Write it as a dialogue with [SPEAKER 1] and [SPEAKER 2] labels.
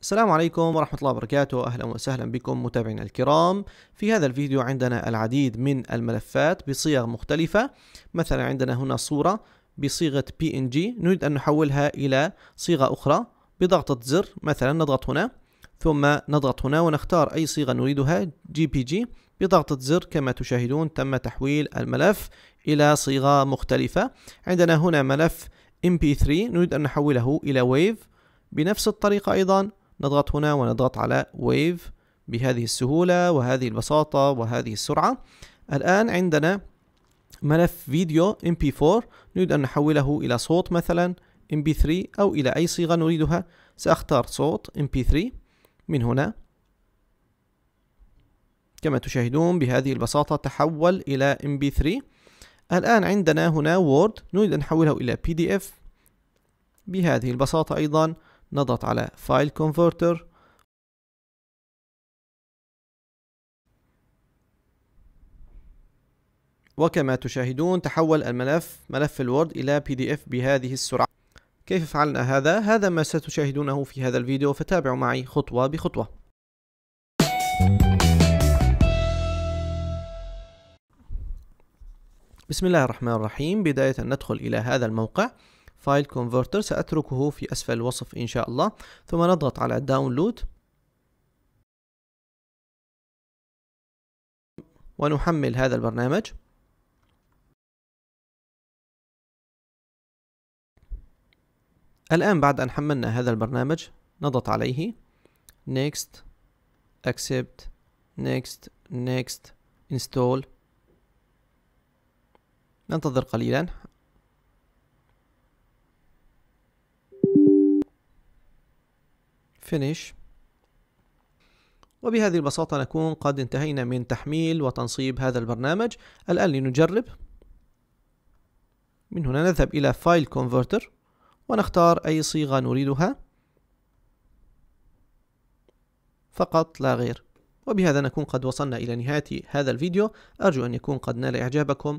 [SPEAKER 1] السلام عليكم ورحمة الله وبركاته أهلا وسهلا بكم متابعينا الكرام في هذا الفيديو عندنا العديد من الملفات بصيغ مختلفة مثلا عندنا هنا صورة بصيغة PNG نريد أن نحولها إلى صيغة أخرى بضغطة زر مثلا نضغط هنا ثم نضغط هنا ونختار أي صيغة نريدها GPG بضغطة زر كما تشاهدون تم تحويل الملف إلى صيغة مختلفة عندنا هنا ملف MP3 نريد أن نحوله إلى Wave بنفس الطريقة أيضا نضغط هنا ونضغط على Wave بهذه السهولة وهذه البساطة وهذه السرعة الآن عندنا ملف فيديو MP4 نريد أن نحوله إلى صوت مثلا MP3 أو إلى أي صيغة نريدها سأختار صوت MP3 من هنا كما تشاهدون بهذه البساطة تحول إلى MP3 الآن عندنا هنا وورد نريد أن نحوله إلى بي دي اف بهذه البساطة أيضا نضغط على فايل كونفرتر وكما تشاهدون تحول الملف ملف الوورد إلى بي دي اف بهذه السرعة كيف فعلنا هذا؟ هذا ما ستشاهدونه في هذا الفيديو فتابعوا معي خطوة بخطوة بسم الله الرحمن الرحيم بداية ندخل إلى هذا الموقع فايل كونفرتر سأتركه في أسفل الوصف إن شاء الله ثم نضغط على داونلود ونحمل هذا البرنامج الآن بعد أن حملنا هذا البرنامج نضغط عليه Next Accept Next Next Install ننتظر قليلا finish وبهذه البساطة نكون قد انتهينا من تحميل وتنصيب هذا البرنامج الآن لنجرب من هنا نذهب إلى فايل كونفرتر ونختار أي صيغة نريدها فقط لا غير وبهذا نكون قد وصلنا إلى نهاية هذا الفيديو أرجو أن يكون قد نال إعجابكم